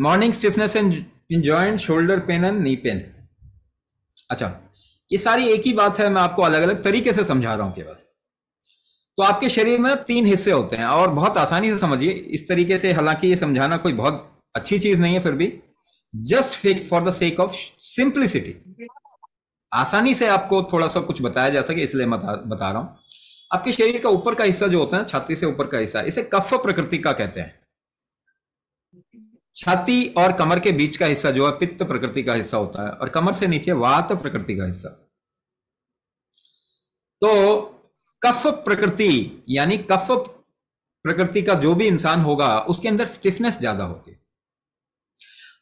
morning stiffness in joint shoulder pain and knee pain अच्छा ये सारी एक ही बात है मैं आपको अलग अलग तरीके से समझा रहा हूं केवल तो आपके शरीर में तीन हिस्से होते हैं और बहुत आसानी से समझिए इस तरीके से हालांकि ये समझाना कोई बहुत अच्छी चीज नहीं है फिर भी just fake for the sake of simplicity आसानी से आपको थोड़ा सा कुछ बताया जा सके इसलिए मैं बता रहा हूं आपके शरीर का ऊपर का हिस्सा जो होता है छाती से ऊपर का हिस्सा इसे कफ प्रकृति का कहते हैं छाती और कमर के बीच का हिस्सा जो है पित्त प्रकृति का हिस्सा होता है और कमर से नीचे वात प्रकृति का हिस्सा तो कफ प्रकृति यानी कफ प्रकृति का जो भी इंसान होगा उसके अंदर स्टिफनेस ज्यादा होती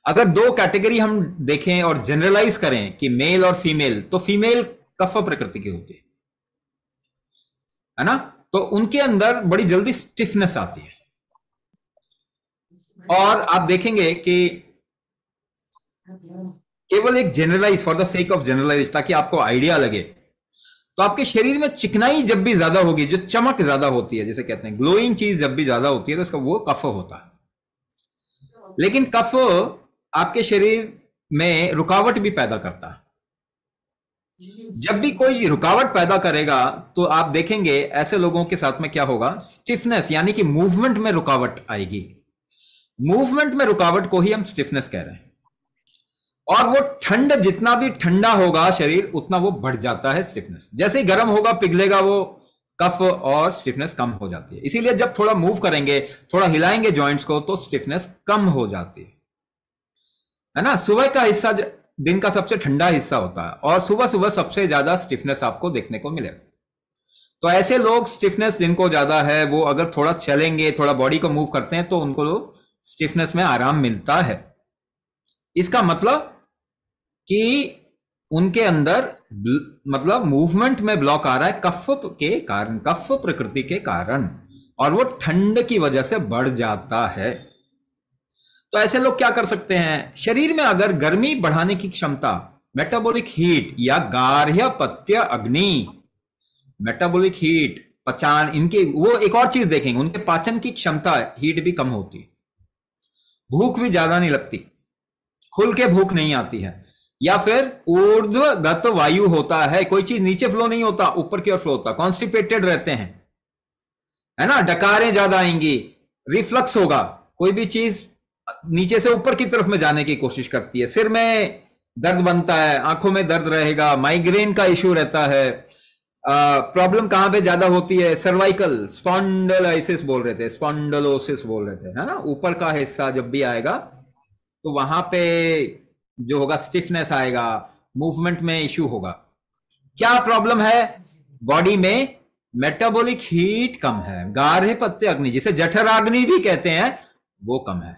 अगर दो कैटेगरी हम देखें और जनरलाइज करें कि मेल और फीमेल तो फीमेल कफ प्रकृति की होती है ना तो उनके अंदर बड़ी जल्दी स्टिफनेस आती है और आप देखेंगे कि केवल एक generalize for the sake of generalize ताकि आपको आइडिया लगे तो आपके शरीर में चिकनाई जब भी ज्यादा होगी जो चमक ज्यादा होती है जैसे कहते हैं ग्लोइंग चीज जब भी ज्यादा होती है तो उसका वो कफ होता है लेकिन कफ आपके शरीर में रुकावट भी पैदा करता है जब भी कोई रुकावट पैदा करेगा तो आप देखेंगे ऐसे लोगों के साथ में क्या होगा स्टिफनेस यानी कि मूवमेंट में रुकावट आएगी मूवमेंट में रुकावट को ही हम स्टिफनेस कह रहे हैं और वो ठंड जितना भी ठंडा होगा शरीर उतना वो बढ़ जाता है स्टिफनेस जैसे ही गर्म होगा पिघलेगा वो कफ और स्टिफनेस कम हो जाती है इसीलिए जब थोड़ा मूव करेंगे थोड़ा हिलाएंगे जॉइंट्स को तो स्टिफनेस कम हो जाती है है ना सुबह का हिस्सा दिन का सबसे ठंडा हिस्सा होता है और सुबह सुबह सबसे ज्यादा स्टिफनेस आपको देखने को मिलेगा तो ऐसे लोग स्टिफनेस जिनको ज्यादा है वो अगर थोड़ा चलेंगे थोड़ा बॉडी को मूव करते हैं तो उनको लोग स्टिफनेस में आराम मिलता है इसका मतलब कि उनके अंदर मतलब मूवमेंट में ब्लॉक आ रहा है कफ के कारण कफ प्रकृति के कारण और वो ठंड की वजह से बढ़ जाता है तो ऐसे लोग क्या कर सकते हैं शरीर में अगर गर्मी बढ़ाने की क्षमता मेटाबॉलिक हीट या गार्ह्य पत्य अग्नि मेटाबॉलिक हीट पचान इनके वो एक और चीज देखेंगे उनके पाचन की क्षमता हीट भी कम होती भूख भी ज्यादा नहीं लगती खुल के भूख नहीं आती है या फिर ऊर्ध्व वायु होता है कोई चीज नीचे फ्लो नहीं होता ऊपर की ओर फ्लो होता कॉन्स्टिपेटेड रहते हैं है ना डकारें ज्यादा आएंगी रिफ्लक्स होगा कोई भी चीज नीचे से ऊपर की तरफ में जाने की कोशिश करती है सिर में दर्द बनता है आंखों में दर्द रहेगा माइग्रेन का इश्यू रहता है प्रॉब्लम कहां पे ज्यादा होती है सर्वाइकल स्पॉन्डलाइसिस बोल रहे थे स्पॉन्डलोसिस बोल रहे थे है ना ऊपर का हिस्सा जब भी आएगा तो वहां पे जो होगा स्टिफनेस आएगा मूवमेंट में इश्यू होगा क्या प्रॉब्लम है बॉडी में मेटाबॉलिक हीट कम है गारे पत्ते अग्नि जिसे जठराग्नि भी कहते हैं वो कम है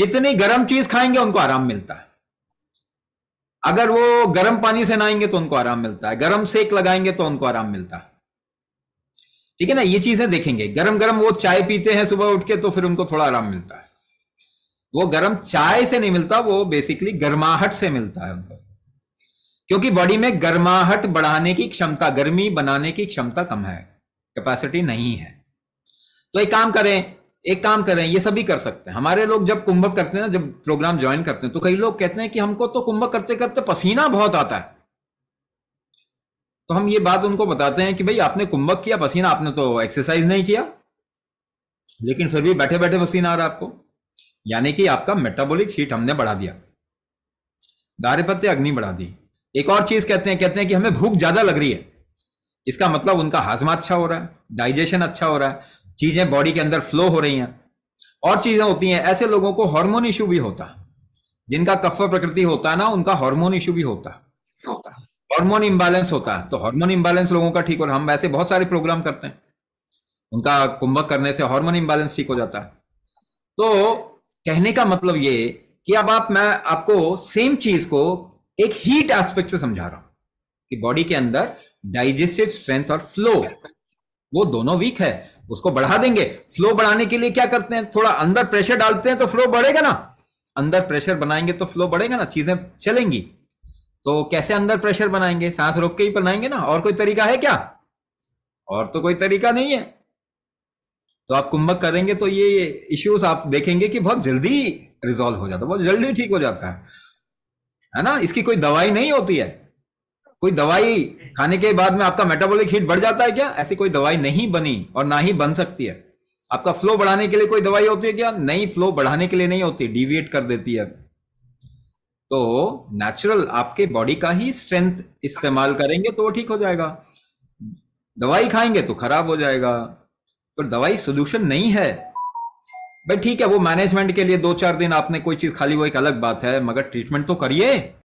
जितनी गर्म चीज खाएंगे उनको आराम मिलता है अगर वो गर्म पानी से नहाएंगे तो उनको आराम मिलता है गर्म सेक लगाएंगे तो उनको आराम मिलता है ठीक है ना ये चीजें देखेंगे गर्म गर्म वो चाय पीते हैं सुबह उठ के तो फिर उनको थोड़ा आराम मिलता है वो गर्म चाय से नहीं मिलता वो बेसिकली गर्माहट से मिलता है उनको क्योंकि बॉडी में गर्माहट बढ़ाने की क्षमता गर्मी बनाने की क्षमता कम है कैपेसिटी नहीं है तो एक काम करें एक काम कर रहे हैं ये सभी कर सकते हैं हमारे लोग जब कुंभक करते हैं ना जब प्रोग्राम ज्वाइन करते हैं तो कई लोग कहते हैं कि हमको तो कुंभक करते करते पसीना बहुत आता है तो हम ये बात उनको बताते हैं कि भाई आपने कुंभक किया पसीना आपने तो एक्सरसाइज नहीं किया लेकिन फिर भी बैठे बैठे पसीना आ रहा आपको यानी कि आपका मेटाबॉलिक हीट हमने बढ़ा दिया दारे पत्ते अग्नि बढ़ा दी एक और चीज कहते हैं कहते हैं कि हमें भूख ज्यादा लग रही है इसका मतलब उनका हाजमा अच्छा हो रहा है डाइजेशन अच्छा हो रहा है चीजें बॉडी के अंदर फ्लो हो रही हैं और चीजें होती हैं ऐसे लोगों को हार्मोन इशू भी होता जिनका कफ प्रकृति होता ना उनका हार्मोन इशू भी होता होता हार्मोन इम्बैलेंस होता तो हार्मोन इम्बैलेंस लोगों का ठीक हो हम ऐसे बहुत सारे प्रोग्राम करते हैं उनका कुंभक करने से हार्मोन इम्बैलेंस ठीक हो जाता है तो कहने का मतलब ये कि अब आप मैं आपको सेम चीज को एक हीट एस्पेक्ट से समझा रहा हूं कि बॉडी के अंदर डाइजेस्टिव स्ट्रेंथ और फ्लो वो दोनों वीक है उसको बढ़ा देंगे फ्लो बढ़ाने के लिए क्या करते हैं थोड़ा अंदर प्रेशर डालते हैं तो फ्लो बढ़ेगा ना अंदर प्रेशर बनाएंगे तो फ्लो बढ़ेगा ना चीजें चलेंगी तो कैसे अंदर प्रेशर बनाएंगे सांस रोक के ही बनाएंगे ना और कोई तरीका है क्या और तो कोई तरीका नहीं है तो आप कुंभक करेंगे तो ये इश्यूज आप देखेंगे कि बहुत जल्दी रिजोल्व हो जाता है बहुत जल्दी ठीक हो जाता है है ना इसकी कोई दवाई नहीं होती है कोई दवाई खाने के बाद में आपका मेटाबॉलिक हीट बढ़ जाता है क्या ऐसी कोई दवाई नहीं बनी और ना ही बन सकती है आपका फ्लो बढ़ाने के लिए कोई दवाई होती है क्या नहीं फ्लो बढ़ाने के लिए नहीं होती डिविएट कर देती है तो नेचुरल आपके बॉडी का ही स्ट्रेंथ इस्तेमाल करेंगे तो वो ठीक हो जाएगा दवाई खाएंगे तो खराब हो जाएगा तो दवाई सोल्यूशन नहीं है भाई ठीक है वो मैनेजमेंट के लिए दो चार दिन आपने कोई चीज खाली वो एक अलग बात है मगर ट्रीटमेंट तो करिए